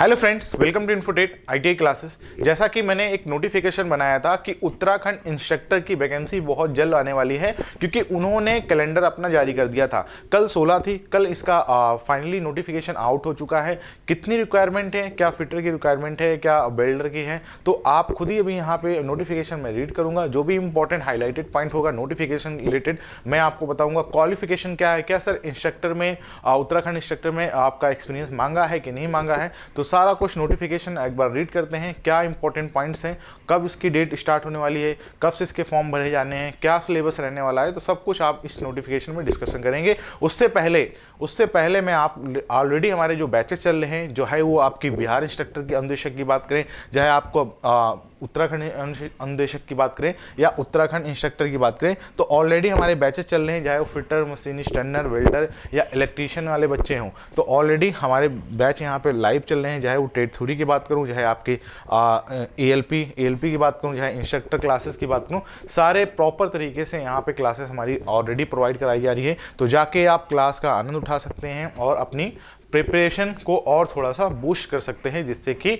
hello friends welcome to इन्फोटेट ITI classes जैसा कि मैंने एक नोटिफिकेशन बनाया था कि उत्तराखंड इंस्ट्रक्टर की वैकेंसी बहुत जल्द आने वाली है क्योंकि उन्होंने कैलेंडर अपना जारी कर दिया था कल 16 थी कल इसका फाइनली नोटिफिकेशन आउट हो चुका है कितनी रिक्वायरमेंट है क्या फिटर की रिक्वायरमेंट है क्या बिल्डर की है तो आप खुद ही अभी यहाँ पर नोटिफिकेशन में रीड करूँगा जो भी इंपॉर्टेंट हाईलाइटेड पॉइंट होगा नोटिफिकेशन रिलेटेड मैं आपको बताऊँगा क्वालिफिकेशन क्या है क्या सर इंस्ट्रक्टर में उत्तराखंड इंस्ट्रक्टर में आपका एक्सपीरियंस मांगा है कि नहीं मांगा है तो तो सारा कुछ नोटिफिकेशन एक बार रीड करते हैं क्या इंपॉर्टेंट पॉइंट्स हैं कब इसकी डेट स्टार्ट होने वाली है कब से इसके फॉर्म भरे जाने हैं क्या सिलेबस रहने वाला है तो सब कुछ आप इस नोटिफिकेशन में डिस्कशन करेंगे उससे पहले उससे पहले मैं आप ऑलरेडी हमारे जो बैचेस चल रहे हैं जो है वो आपकी बिहार इंस्ट्रक्टर की अनुदेशक की बात करें चाहे आपको आ, उत्तराखंड अनुदेशक की बात करें या उत्तराखंड इंस्ट्रक्टर की बात करें तो ऑलरेडी हमारे बैचेस चल रहे हैं चाहे वो फिटर मशीनिस्ट स्टैंडर वेल्डर या इलेक्ट्रीशियन वाले बच्चे हों तो ऑलरेडी हमारे बैच यहाँ पे लाइव चल रहे हैं चाहे वो ट्रेड थ्योरी की बात करूँ चाहे आपके A L P A L P की बात करूँ चाहे इंस्ट्रक्टर क्लासेस की बात करूँ सारे प्रॉपर तरीके से यहाँ पर क्लासेस हमारी ऑलरेडी प्रोवाइड कराई जा रही है तो जाके आप क्लास का आनंद उठा सकते हैं और अपनी प्रिपरेशन को और थोड़ा सा बूस्ट कर सकते हैं जिससे कि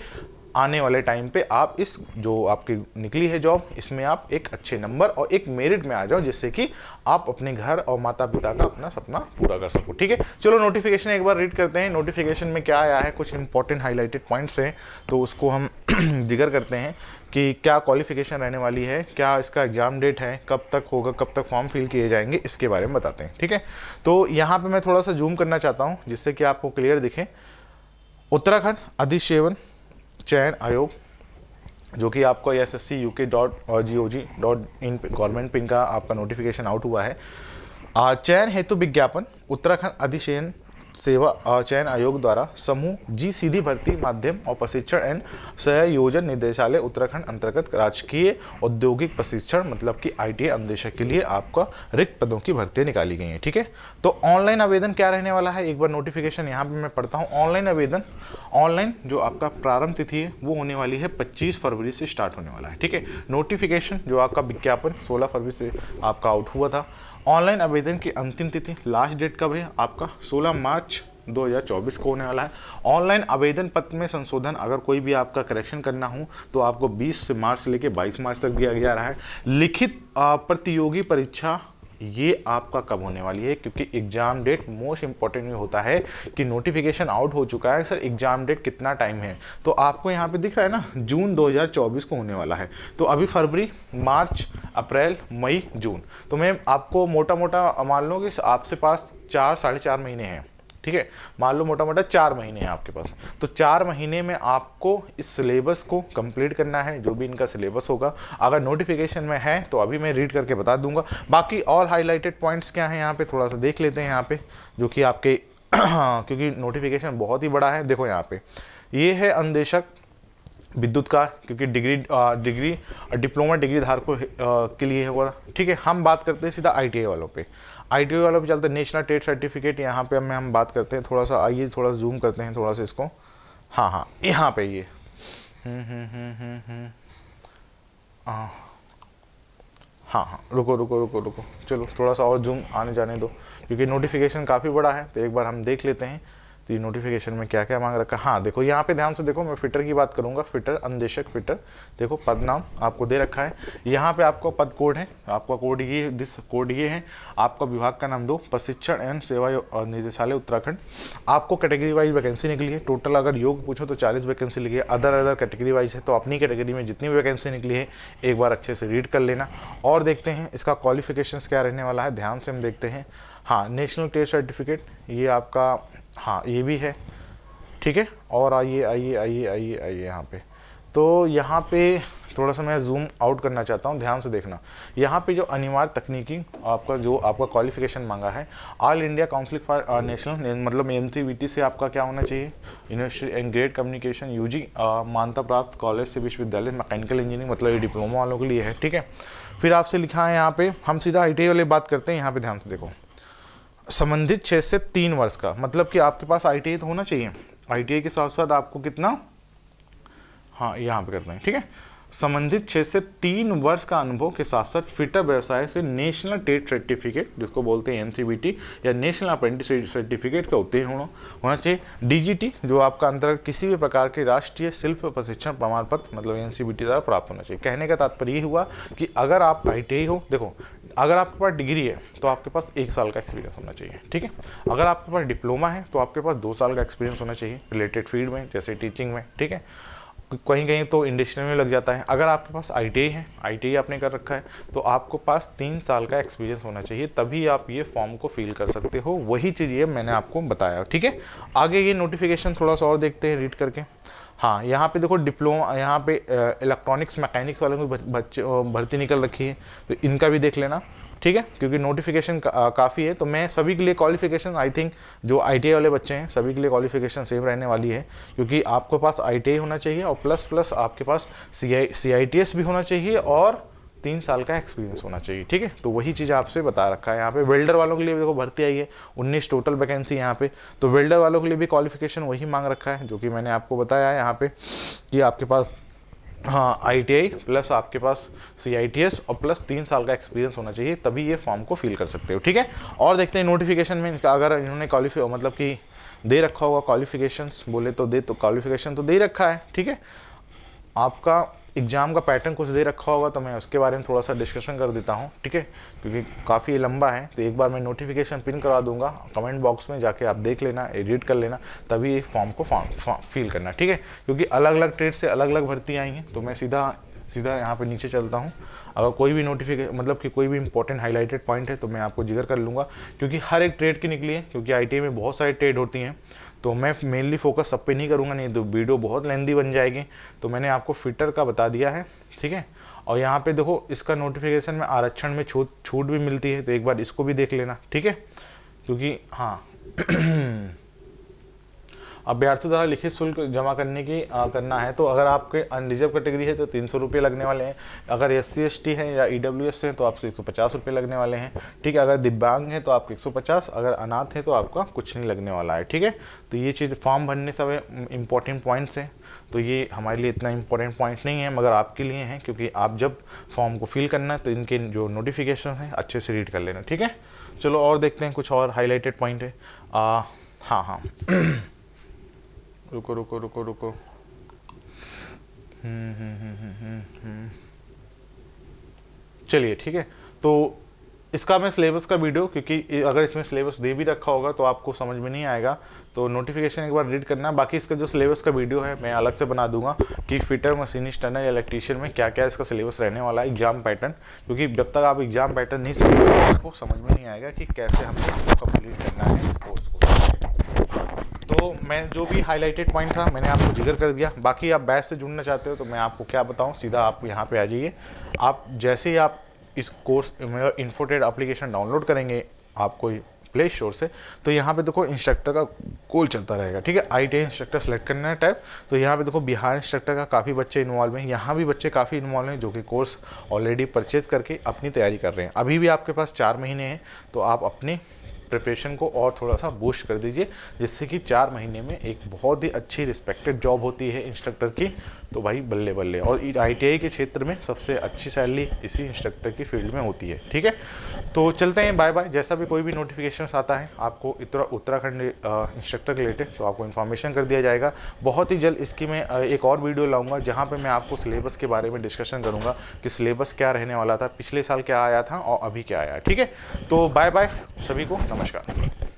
आने वाले टाइम पे आप इस जो आपकी निकली है जॉब इसमें आप एक अच्छे नंबर और एक मेरिट में आ जाओ जिससे कि आप अपने घर और माता पिता का अपना सपना पूरा कर सको ठीक है चलो नोटिफिकेशन एक बार रीड करते हैं नोटिफिकेशन में क्या आया है कुछ इंपॉर्टेंट हाईलाइटेड पॉइंट्स हैं तो उसको हम जिक्र करते हैं कि क्या क्वालिफिकेशन रहने वाली है क्या इसका एग्ज़ाम डेट है कब तक होगा कब तक फॉर्म फिल किए जाएंगे इसके बारे में बताते हैं ठीक है तो यहाँ पर मैं थोड़ा सा जूम करना चाहता हूँ जिससे कि आपको क्लियर दिखे उत्तराखंड अधिसेवन चयन आयोग जो कि आपको S S C U K dot और G O G dot in government पिन का आपका नोटिफिकेशन आउट हुआ है चयन हेतु विज्ञापन उत्तराखंड अधिशयन सेवा चयन आयोग द्वारा समूह जी सीधी भर्ती माध्यम और प्रशिक्षण एंड सहयोजन निदेशालय उत्तराखंड अंतर्गत राजकीय औद्योगिक प्रशिक्षण मतलब कि आई अनुदेशक के लिए आपका रिक्त पदों की भर्तियाँ निकाली गई हैं ठीक है तो ऑनलाइन आवेदन क्या रहने वाला है एक बार नोटिफिकेशन यहाँ पर मैं पढ़ता हूँ ऑनलाइन आवेदन ऑनलाइन जो आपका प्रारंभ तिथि है वो होने वाली है पच्चीस फरवरी से स्टार्ट होने वाला है ठीक है नोटिफिकेशन जो आपका विज्ञापन सोलह फरवरी से आपका आउट हुआ था ऑनलाइन आवेदन की अंतिम तिथि लास्ट डेट कब है आपका 16 मार्च 2024 को होने वाला है ऑनलाइन आवेदन पत्र में संशोधन अगर कोई भी आपका करेक्शन करना हो तो आपको 20 मार्च से लेकर 22 मार्च तक दिया जा रहा है लिखित प्रतियोगी परीक्षा ये आपका कब होने वाली है क्योंकि एग्जाम डेट मोस्ट इंपॉर्टेंट में होता है कि नोटिफिकेशन आउट हो चुका है सर एग्जाम डेट कितना टाइम है तो आपको यहाँ पे दिख रहा है ना जून 2024 को होने वाला है तो अभी फरवरी मार्च अप्रैल मई जून तो मैम आपको मोटा मोटा मान लो कि आपसे पास चार साढ़े चार महीने हैं ठीक है मान लो मोटा मोटा चार महीने हैं आपके पास तो चार महीने में आपको इस सिलेबस को कंप्लीट करना है जो भी इनका सिलेबस होगा अगर नोटिफिकेशन में है तो अभी मैं रीड करके बता दूंगा बाकी ऑल हाईलाइटेड पॉइंट्स क्या हैं यहाँ पे थोड़ा सा देख लेते हैं यहाँ पे जो कि आपके क्योंकि नोटिफिकेशन बहुत ही बड़ा है देखो यहाँ पे ये है अंदेशक विद्युत का क्योंकि डिग्री डिग्री और डिप्लोमा डिग्री धारकों के लिए होगा ठीक है हम बात करते हैं सीधा आई वालों पे आई वालों पे चलते हैं नेशनल ट्रेड सर्टिफिकेट यहाँ पे हमें हम बात करते हैं थोड़ा सा आइए थोड़ा जूम करते हैं थोड़ा सा इसको हाँ हाँ यहाँ पे ये हम्म, हम्म, हम्म, हाँ हाँ रुको रुको रुको रुको चलो थोड़ा सा और जूम आने जाने दो क्योंकि नोटिफिकेशन काफ़ी बड़ा है तो एक बार हम देख लेते हैं तो ये नोटिफिकेशन में क्या क्या मांग रखा हाँ देखो यहाँ पे ध्यान से देखो मैं फिटर की बात करूँगा फिटर अंदेशक फिटर देखो पद नाम आपको दे रखा है यहाँ पे आपका पद कोड है आपका कोड ये दिस कोड ये है आपका विभाग का नाम दो प्रशिक्षण एवं सेवा निदेशालय उत्तराखंड आपको कैटेगरी वाइज वैकेंसी निकली है टोटल अगर योग पूछो तो चालीस वैकेंसी लिखी है अदर अदर कैटेगरी वाइज है तो अपनी कैटेगरी में जितनी वैकेंसी निकली है एक बार अच्छे से रीड कर लेना और देखते हैं इसका क्वालिफिकेशन क्या रहने वाला है ध्यान से हम देखते हैं हाँ नेशनल टेस्ट सर्टिफिकेट ये आपका हाँ ये भी है ठीक है और आइए आइए आइए आइए आइए यहाँ पे तो यहाँ पे थोड़ा सा मैं जूम आउट करना चाहता हूँ ध्यान से देखना यहाँ पे जो अनिवार्य तकनीकी आपका जो आपका क्वालिफिकेशन मांगा है all India council for national मतलब एन e से आपका क्या होना चाहिए university and grade communication U G मानता प्राप्त कॉलेज से विश्वविद्यालय मैकेनिकल इंजीनियरिंग मतलब ये डिप्लोमा वालों के लिए है ठीक है फिर आपसे लिखा है यहाँ पर हम सीधा आई वाले बात करते हैं यहाँ पर ध्यान से देखो संबंधित छः से तीन वर्ष का मतलब कि आपके पास आई तो होना चाहिए आई के साथ साथ आपको कितना हाँ यहाँ पे करते हैं ठीक है संबंधित छः से तीन वर्ष का अनुभव के साथ साथ फिटर व्यवसाय से नेशनल ट्रेड सर्टिफिकेट जिसको बोलते हैं एन या नेशनल अप्रेंटिस सर्टिफिकेट का उत्तीर्ण होना होना चाहिए डीजीटी जो आपका अंतर्गत किसी भी प्रकार के राष्ट्रीय शिल्प प्रशिक्षण प्रमाण पत्र मतलब एन द्वारा प्राप्त होना चाहिए कहने का तात्पर्य हुआ कि अगर आप आई हो देखो अगर आपके पास डिग्री है तो आपके पास एक साल का एक्सपीरियंस होना चाहिए ठीक है अगर आपके पास डिप्लोमा है तो आपके पास दो साल का एक्सपीरियंस होना चाहिए रिलेटेड फील्ड में जैसे टीचिंग में ठीक है कहीं कहीं तो इंडस्ट्री में लग जाता है अगर आपके पास आई है आई आपने कर रखा है तो आपको पास तीन साल का एक्सपीरियंस होना चाहिए तभी आप ये फॉर्म को फिल कर सकते हो वही चीज़ ये मैंने आपको बताया ठीक है आगे ये नोटिफिकेशन थोड़ा सा और देखते हैं रीड करके हाँ यहाँ पे देखो डिप्लोमा यहाँ पे इलेक्ट्रॉनिक्स मैकेनिक्स वालों की बच्चे भर्ती निकल रखी है तो इनका भी देख लेना ठीक है क्योंकि नोटिफिकेशन का, काफ़ी है तो मैं सभी के लिए क्वालिफिकेशन आई थिंक जो आई वाले बच्चे हैं सभी के लिए क्वालिफिकेशन सेम रहने वाली है क्योंकि आपके पास आई होना चाहिए और प्लस प्लस आपके पास सी आई भी होना चाहिए और तीन साल का एक्सपीरियंस होना चाहिए ठीक है तो वही चीज़ आपसे बता रखा है यहाँ पे वेल्डर वालों के लिए देखो भर्ती आई है उन्नीस टोटल वैकेंसी यहाँ पे तो वेल्डर वालों के लिए भी क्वालिफिकेशन वही मांग रखा है जो कि मैंने आपको बताया है यहाँ पे कि आपके पास हाँ आई प्लस आपके पास सी और प्लस तीन साल का एक्सपीरियंस होना चाहिए तभी ये फॉर्म को फिल कर सकते हो ठीक है और देखते हैं नोटिफिकेशन में इनका अगर इन्होंने क्वालिफी मतलब कि दे रखा होगा क्वालिफिकेशंस बोले तो दे तो क्वालिफिकेशन तो दे रखा है ठीक है आपका एग्ज़ाम का पैटर्न कुछ दे रखा होगा तो मैं उसके बारे में थोड़ा सा डिस्कशन कर देता हूँ ठीक है क्योंकि काफ़ी लंबा है तो एक बार मैं नोटिफिकेशन पिन करा दूंगा कमेंट बॉक्स में जाके आप देख लेना एडिट कर लेना तभी इस फॉर्म को फॉर्म फिल करना ठीक है क्योंकि अलग अलग ट्रेड से अलग अलग भर्ती आई हैं तो मैं सीधा सीधा यहाँ पर नीचे चलता हूँ अगर कोई भी नोटिफिकेशन मतलब कि कोई भी इंपॉर्टेंट हाईलाइटेड पॉइंट है तो मैं आपको जिक्र कर लूँगा क्योंकि हर एक ट्रेड की निकली है क्योंकि आई में बहुत सारे ट्रेड होती हैं तो मैं मेनली फोकस सब पे नहीं करूँगा नहीं तो वीडियो बहुत लेंदी बन जाएगी तो मैंने आपको फिटर का बता दिया है ठीक है और यहाँ पे देखो इसका नोटिफिकेशन में आरक्षण में छूट छूट भी मिलती है तो एक बार इसको भी देख लेना ठीक है क्योंकि हाँ अभ्यर्थी द्वारा लिखित शुल्क जमा करने की आ, करना है तो अगर आपके अनरिजर्व कैटेगरी है तो तीन सौ रुपये लगने वाले हैं अगर एस सी एस टी है या ई डब्ल्यू एस हैं तो आपसे एक सौ पचास रुपये लगने वाले हैं ठीक है अगर दिव्यांग हैं तो आपके एक सौ पचास अगर अनाथ है तो आपका कुछ नहीं लगने वाला है ठीक है तो ये चीज़ फॉर्म भरने सब इंपॉर्टेंट पॉइंट्स हैं तो ये हमारे लिए इतना इंपॉर्टेंट पॉइंट नहीं है मगर आपके लिए हैं क्योंकि आप जब फॉर्म को फिल करना है तो इनके जो नोटिफिकेशन हैं अच्छे से रीड कर लेना ठीक है चलो और देखते हैं कुछ और हाईलाइटेड पॉइंट है हाँ हाँ रुको रुको रुको रुको हम्म, हम्म, हम्म, चलिए ठीक है तो इसका मैं सिलेबस का वीडियो क्योंकि अगर इसमें सिलेबस दे भी रखा होगा तो आपको समझ में नहीं आएगा तो नोटिफिकेशन एक बार रीड करना बाकी इसका जो सिलेबस का वीडियो है मैं अलग से बना दूंगा कि फिटर मशीनिस्ट टर्नर इलेक्ट्रीशियन में क्या क्या इसका सिलेबस रहने वाला है एग्जाम पैटर्न क्योंकि जब तक आप एग्जाम पैटर्न नहीं समझ आपको समझ में नहीं आएगा कि कैसे हमें कंप्लीट करना है इस कोर्स को तो मैं जो भी हाईलाइटेड पॉइंट था मैंने आपको जिक्र कर दिया बाकी आप बैच से जुड़ना चाहते हो तो मैं आपको क्या बताऊँ सीधा आप यहाँ पर आ जाइए आप जैसे ही आप इस कोर्स इन्फोटेड एप्लीकेशन डाउनलोड करेंगे आपको प्ले स्टोर से तो यहाँ पे देखो इंस्ट्रक्टर का कॉल चलता रहेगा ठीक है आई टी इंस्ट्रक्टर सेलेक्ट करना है टाइप तो यहाँ पे देखो बिहार इंस्ट्रक्टर का काफ़ी बच्चे इन्वॉल्व हैं यहाँ भी बच्चे काफ़ी इन्वॉल्व हैं जो कि कोर्स ऑलरेडी परचेज करके अपनी तैयारी कर रहे हैं अभी भी आपके पास चार महीने हैं तो आप अपनी प्रिपरेशन को और थोड़ा सा बूस्ट कर दीजिए जिससे कि चार महीने में एक बहुत ही अच्छी रिस्पेक्टेड जॉब होती है इंस्ट्रक्टर की तो भाई बल्ले बल्ले और आई के क्षेत्र में सबसे अच्छी सैलरी इसी इंस्ट्रक्टर की फील्ड में होती है ठीक है तो चलते हैं बाय बाय जैसा भी कोई भी नोटिफिकेशन आता है आपको इतना उत्तराखंड इंस्ट्रक्टर रिलेटेड तो आपको इन्फॉर्मेशन कर दिया जाएगा बहुत ही जल्द इसकी मैं एक और वीडियो लाऊंगा जहाँ पर मैं आपको सिलेबस के बारे में डिस्कशन करूँगा कि सिलेबस क्या रहने वाला था पिछले साल क्या आया था और अभी क्या आया ठीक है तो बाय बाय सभी को नमस्कार ました。